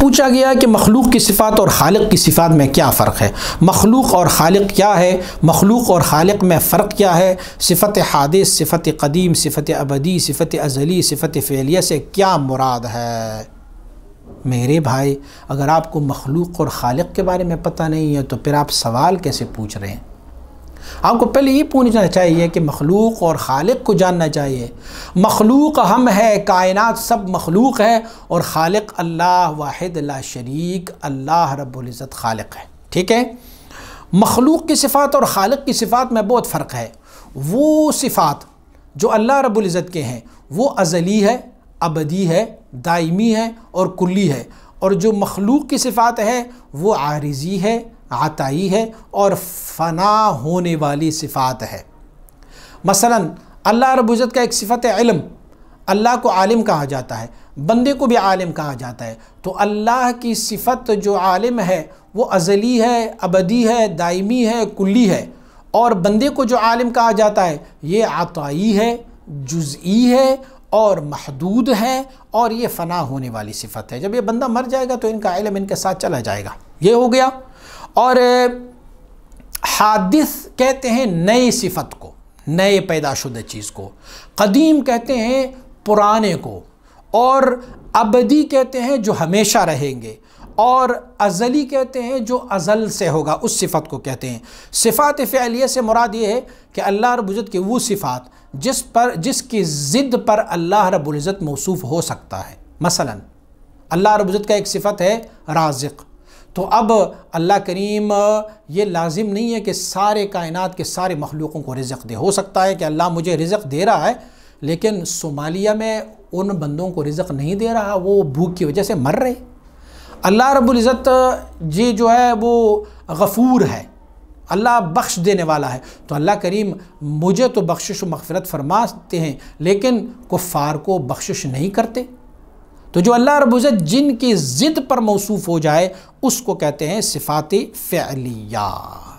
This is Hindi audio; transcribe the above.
पूछा गया कि मखलूक की सिफ़ात और खालिक की सिफ़ात में क्या फ़र्क है मखलूक और खालिक क्या है मखलूक और खालिक में फ़र्क क्या है सिफ़त हादिस सिफ़त कदीम सिफ़त अबदी सिफ़त अजली सिफ़त फ़ैलिया से क्या मुराद है मेरे भाई अगर आपको मखलूक और खालिक के बारे में पता नहीं है तो फिर आप सवाल कैसे पूछ रहे हैं आपको पहले ये पूछना चाहिए कि मखलूक और खालिक को जानना चाहिए मखलूक हम है कायनात सब मखलूक है और खालिक अल्लाह वाहिद ला शरीक अल्लाह रब्ज़त खालिक है ठीक है मखलूक की सिफ़ात और खालिक की सिफ़ात में बहुत फ़र्क है वो सिफ़ात जो अल्लाह रब्ज़त के हैं वो अजली है अबदी है दायमी है और कुल्ली है और जो मखलूक की सिफ़ात है वो आरज़ी है आताई है और फना होने वाली सिफ़ात है मसलन अल्लाह रबुज़त का एक सिफत इलम अल्लाह को आलिम कहा जाता है बंदे को भी आलिम कहा जाता है तो अल्लाह की सिफत जो आलिम है वो अजली है अबदी है दायमी है कुल्ली है और बंदे को जो आलिम कहा जाता है ये आताई है जुजई है और महदूद है और ये फ़ना होने वाली सिफत है जब ये बंदा मर जाएगा तो इनका इलम इनके साथ चला जाएगा ये हो गया और हादिस कहते हैं नए सिफत को नए पैदाशुदा चीज़ को कदीम कहते हैं पुराने को और अबदी कहते हैं जो हमेशा रहेंगे और अजली कहते हैं जो अजल से होगा उस सिफत को कहते हैं सिफात फ़ैलिया से मुराद ये है कि अल्लाह रबुज़त की वो सिफात जिस पर जिसकी ज़िद पर अल्लाह रबुल्ज़त मौसू हो सकता है मसला अल्लाह रबुज़त का एक सिफत है राजिक तो अब अल्लाह करीम ये लाजिम नहीं है कि सारे कायनात के सारे मखलूक़ों को रिज़क दे हो सकता है कि अल्लाह मुझे रिज़क दे रहा है लेकिन सोमालिया में उन बंदों को रिज़क नहीं दे रहा वो भूख की वजह से मर रहे अल्लाह रबुल्ज़त जी जो है वो गफूर है अल्लाह बख्श देने वाला है तो अल्लाह करीम मुझे तो बख्शिश मगफ़रत फरमाते हैं लेकिन कुफ़ार को बख्शिश नहीं करते तो जो अल्लाह रबुज़त जिन की ज़िद पर मौसूफ़ हो जाए उसको कहते हैं सिफ़ात फ़ैलिया